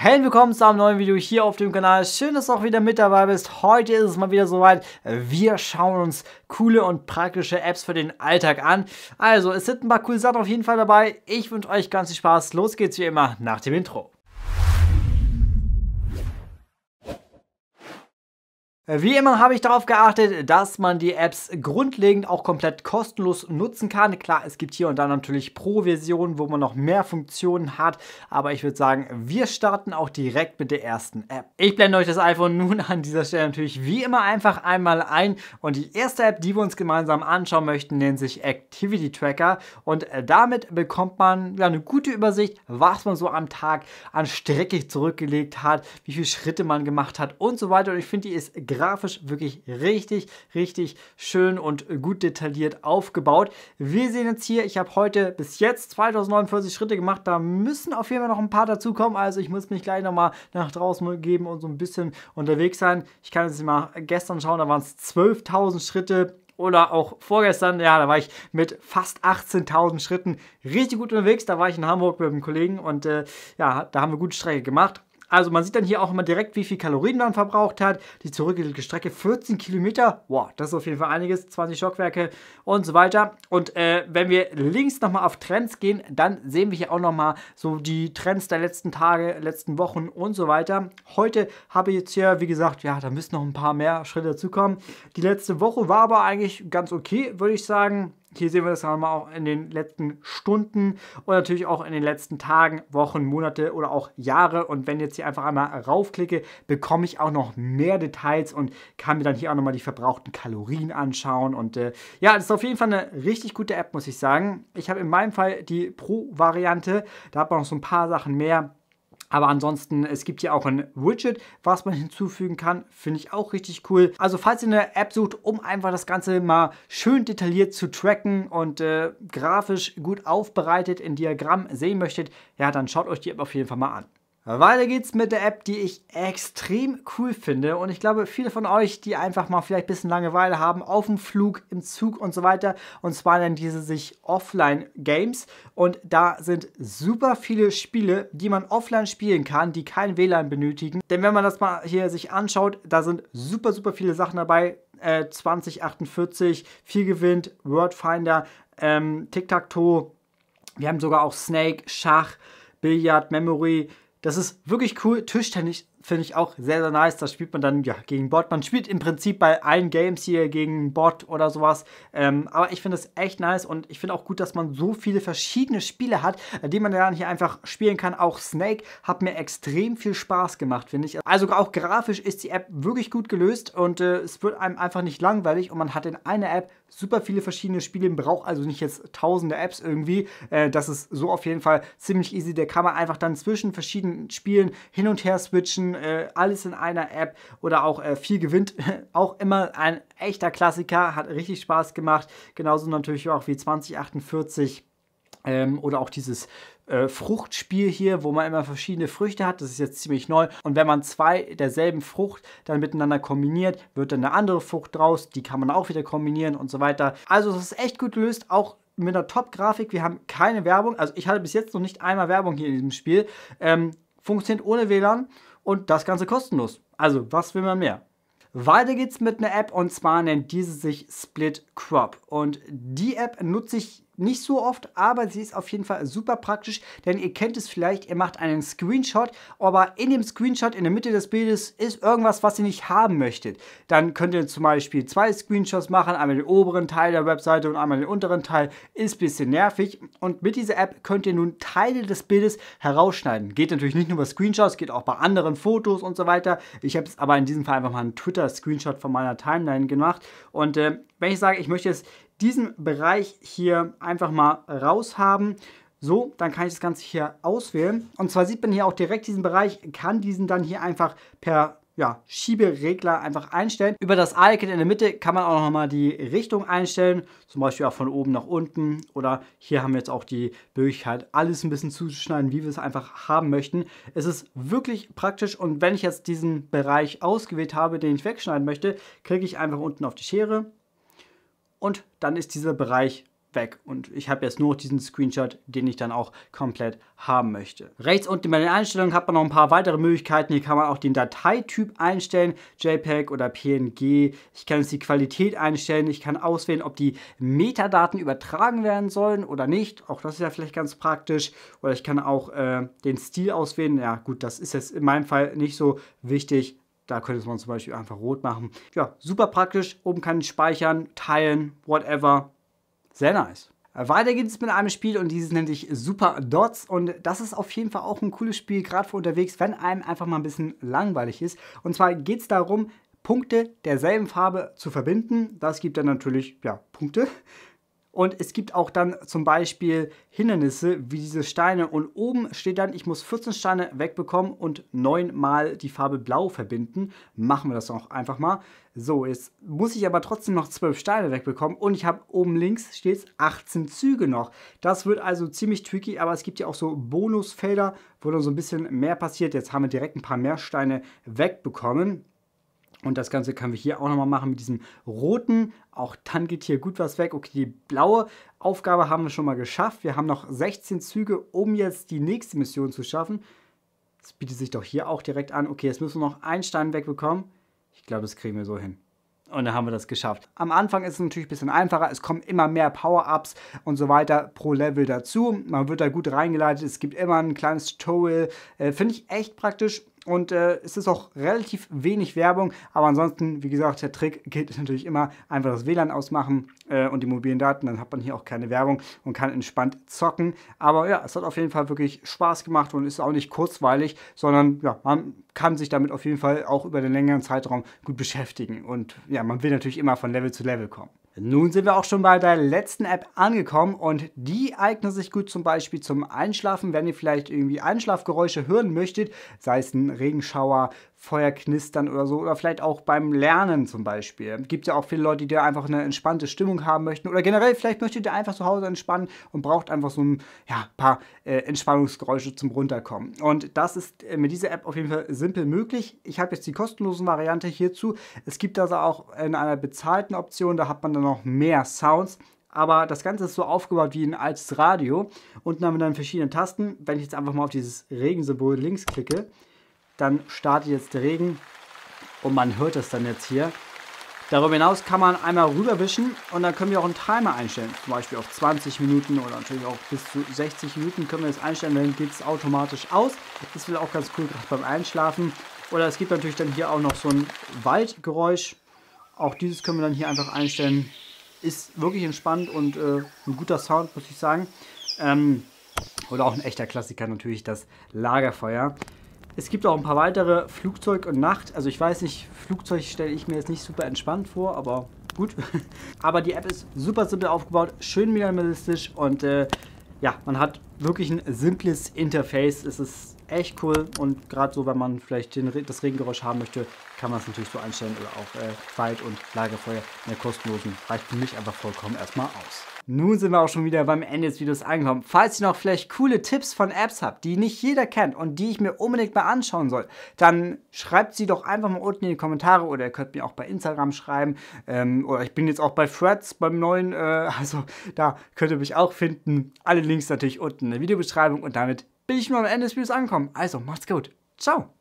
Hey, willkommen zu einem neuen Video hier auf dem Kanal. Schön, dass du auch wieder mit dabei bist. Heute ist es mal wieder soweit. Wir schauen uns coole und praktische Apps für den Alltag an. Also, es sind ein paar coole Sachen auf jeden Fall dabei. Ich wünsche euch ganz viel Spaß. Los geht's wie immer nach dem Intro. Wie immer habe ich darauf geachtet, dass man die Apps grundlegend auch komplett kostenlos nutzen kann. Klar, es gibt hier und da natürlich Pro-Versionen, wo man noch mehr Funktionen hat, aber ich würde sagen, wir starten auch direkt mit der ersten App. Ich blende euch das iPhone nun an dieser Stelle natürlich wie immer einfach einmal ein und die erste App, die wir uns gemeinsam anschauen möchten, nennt sich Activity Tracker und damit bekommt man ja, eine gute Übersicht, was man so am Tag an Strecke zurückgelegt hat, wie viele Schritte man gemacht hat und so weiter und ich finde, die ist grafisch wirklich richtig, richtig schön und gut detailliert aufgebaut. Wir sehen jetzt hier, ich habe heute bis jetzt 2049 Schritte gemacht. Da müssen auf jeden Fall noch ein paar dazukommen. Also ich muss mich gleich nochmal nach draußen geben und so ein bisschen unterwegs sein. Ich kann jetzt mal gestern schauen, da waren es 12.000 Schritte oder auch vorgestern, ja, da war ich mit fast 18.000 Schritten richtig gut unterwegs. Da war ich in Hamburg mit einem Kollegen und äh, ja, da haben wir gute Strecke gemacht. Also man sieht dann hier auch immer direkt, wie viel Kalorien man verbraucht hat. Die zurückgelegte Strecke 14 Kilometer. Wow, das ist auf jeden Fall einiges. 20 Stockwerke und so weiter. Und äh, wenn wir links nochmal auf Trends gehen, dann sehen wir hier auch nochmal so die Trends der letzten Tage, letzten Wochen und so weiter. Heute habe ich jetzt hier, wie gesagt, ja, da müssen noch ein paar mehr Schritte dazukommen. Die letzte Woche war aber eigentlich ganz okay, würde ich sagen. Hier sehen wir das einmal auch in den letzten Stunden und natürlich auch in den letzten Tagen, Wochen, Monate oder auch Jahre. Und wenn ich jetzt hier einfach einmal raufklicke, bekomme ich auch noch mehr Details und kann mir dann hier auch nochmal die verbrauchten Kalorien anschauen. Und äh, ja, das ist auf jeden Fall eine richtig gute App, muss ich sagen. Ich habe in meinem Fall die Pro-Variante. Da hat man noch so ein paar Sachen mehr aber ansonsten, es gibt hier auch ein Widget, was man hinzufügen kann. Finde ich auch richtig cool. Also falls ihr eine App sucht, um einfach das Ganze mal schön detailliert zu tracken und äh, grafisch gut aufbereitet in Diagramm sehen möchtet, ja, dann schaut euch die App auf jeden Fall mal an. Weiter geht's mit der App, die ich extrem cool finde und ich glaube, viele von euch, die einfach mal vielleicht ein bisschen Langeweile haben, auf dem Flug, im Zug und so weiter, und zwar nennen diese sich Offline Games und da sind super viele Spiele, die man offline spielen kann, die kein WLAN benötigen. Denn wenn man das mal hier sich anschaut, da sind super, super viele Sachen dabei. Äh, 2048, viel gewinnt, Wordfinder, ähm, Tic-Tac-Toe, wir haben sogar auch Snake, Schach, Billard, Memory, das ist wirklich cool. Tischtennis finde ich auch sehr, sehr nice. Da spielt man dann ja gegen Bot. Man spielt im Prinzip bei allen Games hier gegen Bot oder sowas. Ähm, aber ich finde es echt nice und ich finde auch gut, dass man so viele verschiedene Spiele hat, die man dann hier einfach spielen kann. Auch Snake hat mir extrem viel Spaß gemacht, finde ich. Also auch grafisch ist die App wirklich gut gelöst und äh, es wird einem einfach nicht langweilig und man hat in einer App super viele verschiedene Spiele, braucht also nicht jetzt tausende Apps irgendwie. Äh, das ist so auf jeden Fall ziemlich easy. Der kann man einfach dann zwischen verschiedenen Spielen hin und her switchen, äh, alles in einer App oder auch äh, viel gewinnt. auch immer ein echter Klassiker, hat richtig Spaß gemacht. Genauso natürlich auch wie 2048 ähm, oder auch dieses äh, Fruchtspiel hier, wo man immer verschiedene Früchte hat. Das ist jetzt ziemlich neu. Und wenn man zwei derselben Frucht dann miteinander kombiniert, wird dann eine andere Frucht draus. Die kann man auch wieder kombinieren und so weiter. Also das ist echt gut gelöst. Auch mit einer Top-Grafik. Wir haben keine Werbung. Also ich hatte bis jetzt noch nicht einmal Werbung hier in diesem Spiel. Ähm, funktioniert ohne WLAN und das Ganze kostenlos. Also was will man mehr? Weiter geht's mit einer App und zwar nennt diese sich Split Crop. Und die App nutze ich nicht so oft, aber sie ist auf jeden Fall super praktisch, denn ihr kennt es vielleicht, ihr macht einen Screenshot, aber in dem Screenshot in der Mitte des Bildes ist irgendwas, was ihr nicht haben möchtet. Dann könnt ihr zum Beispiel zwei Screenshots machen, einmal den oberen Teil der Webseite und einmal den unteren Teil, ist ein bisschen nervig und mit dieser App könnt ihr nun Teile des Bildes herausschneiden. Geht natürlich nicht nur bei Screenshots, geht auch bei anderen Fotos und so weiter. Ich habe es aber in diesem Fall einfach mal einen Twitter-Screenshot von meiner Timeline gemacht und äh, wenn ich sage, ich möchte jetzt diesen Bereich hier einfach mal raus haben. So, dann kann ich das Ganze hier auswählen. Und zwar sieht man hier auch direkt diesen Bereich, kann diesen dann hier einfach per ja, Schieberegler einfach einstellen. Über das Icon in der Mitte kann man auch nochmal die Richtung einstellen, zum Beispiel auch von oben nach unten oder hier haben wir jetzt auch die Möglichkeit, alles ein bisschen zuzuschneiden, wie wir es einfach haben möchten. Es ist wirklich praktisch und wenn ich jetzt diesen Bereich ausgewählt habe, den ich wegschneiden möchte, klicke ich einfach unten auf die Schere und dann ist dieser Bereich weg und ich habe jetzt nur diesen Screenshot, den ich dann auch komplett haben möchte. Rechts unten bei den Einstellungen hat man noch ein paar weitere Möglichkeiten. Hier kann man auch den Dateityp einstellen, JPEG oder PNG. Ich kann jetzt die Qualität einstellen. Ich kann auswählen, ob die Metadaten übertragen werden sollen oder nicht. Auch das ist ja vielleicht ganz praktisch. Oder ich kann auch äh, den Stil auswählen. Ja gut, das ist jetzt in meinem Fall nicht so wichtig da könnte man zum Beispiel einfach rot machen. Ja, super praktisch. Oben kann ich speichern, teilen, whatever. Sehr nice. Äh, weiter geht es mit einem Spiel und dieses nennt sich Super Dots und das ist auf jeden Fall auch ein cooles Spiel, gerade für unterwegs, wenn einem einfach mal ein bisschen langweilig ist. Und zwar geht es darum, Punkte derselben Farbe zu verbinden. Das gibt dann natürlich ja, Punkte. Und es gibt auch dann zum Beispiel Hindernisse wie diese Steine. Und oben steht dann, ich muss 14 Steine wegbekommen und 9 mal die Farbe Blau verbinden. Machen wir das auch einfach mal. So, jetzt muss ich aber trotzdem noch 12 Steine wegbekommen. Und ich habe oben links stets 18 Züge noch. Das wird also ziemlich tricky, aber es gibt ja auch so Bonusfelder, wo dann so ein bisschen mehr passiert. Jetzt haben wir direkt ein paar mehr Steine wegbekommen. Und das Ganze können wir hier auch nochmal machen mit diesem roten. Auch dann geht hier gut was weg. Okay, die blaue Aufgabe haben wir schon mal geschafft. Wir haben noch 16 Züge, um jetzt die nächste Mission zu schaffen. Das bietet sich doch hier auch direkt an. Okay, jetzt müssen wir noch einen Stein wegbekommen. Ich glaube, das kriegen wir so hin. Und dann haben wir das geschafft. Am Anfang ist es natürlich ein bisschen einfacher. Es kommen immer mehr Power-Ups und so weiter pro Level dazu. Man wird da gut reingeleitet. Es gibt immer ein kleines Tutorial. Äh, Finde ich echt praktisch und äh, es ist auch relativ wenig Werbung. Aber ansonsten, wie gesagt, der Trick gilt natürlich immer, einfach das WLAN ausmachen äh, und die mobilen Daten, dann hat man hier auch keine Werbung und kann entspannt zocken. Aber ja, es hat auf jeden Fall wirklich Spaß gemacht und ist auch nicht kurzweilig, sondern ja, man kann sich damit auf jeden Fall auch über den längeren Zeitraum gut beschäftigen. Und ja, man will natürlich immer von Level zu Level kommen. Nun sind wir auch schon bei der letzten App angekommen und die eignet sich gut zum Beispiel zum Einschlafen, wenn ihr vielleicht irgendwie Einschlafgeräusche hören möchtet, sei es ein Regenschauer, Feuerknistern oder so oder vielleicht auch beim Lernen zum Beispiel. Gibt ja auch viele Leute, die da einfach eine entspannte Stimmung haben möchten oder generell vielleicht möchtet ihr einfach zu Hause entspannen und braucht einfach so ein ja, paar äh, Entspannungsgeräusche zum Runterkommen. Und das ist äh, mit dieser App auf jeden Fall simpel möglich. Ich habe jetzt die kostenlosen Variante hierzu. Es gibt also auch in einer bezahlten Option, da hat man dann noch mehr Sounds. Aber das Ganze ist so aufgebaut wie ein altes Radio. Unten haben wir dann verschiedene Tasten. Wenn ich jetzt einfach mal auf dieses Regensymbol links klicke, dann startet jetzt der Regen und man hört es dann jetzt hier. Darüber hinaus kann man einmal rüberwischen und dann können wir auch einen Timer einstellen. Zum Beispiel auf 20 Minuten oder natürlich auch bis zu 60 Minuten können wir das einstellen, dann geht es automatisch aus. Das ist auch ganz cool, gerade beim Einschlafen. Oder es gibt natürlich dann hier auch noch so ein Waldgeräusch auch dieses können wir dann hier einfach einstellen. Ist wirklich entspannt und äh, ein guter Sound, muss ich sagen. Ähm, oder auch ein echter Klassiker natürlich, das Lagerfeuer. Es gibt auch ein paar weitere, Flugzeug und Nacht. Also ich weiß nicht, Flugzeug stelle ich mir jetzt nicht super entspannt vor, aber gut. aber die App ist super simpel aufgebaut, schön minimalistisch und äh, ja, man hat wirklich ein simples Interface. Es ist echt cool und gerade so, wenn man vielleicht den, das Regengeräusch haben möchte, kann man es natürlich so einstellen oder auch äh, Wald- und Lagerfeuer in der kostenlosen. Reicht für mich einfach vollkommen erstmal aus. Nun sind wir auch schon wieder beim Ende des Videos angekommen. Falls ihr noch vielleicht coole Tipps von Apps habt, die nicht jeder kennt und die ich mir unbedingt mal anschauen soll, dann schreibt sie doch einfach mal unten in die Kommentare oder ihr könnt mir auch bei Instagram schreiben. Ähm, oder ich bin jetzt auch bei Threads beim neuen, äh, also da könnt ihr mich auch finden. Alle Links natürlich unten in der Videobeschreibung und damit bin ich nur am Ende des Videos angekommen. Also, macht's gut. Ciao.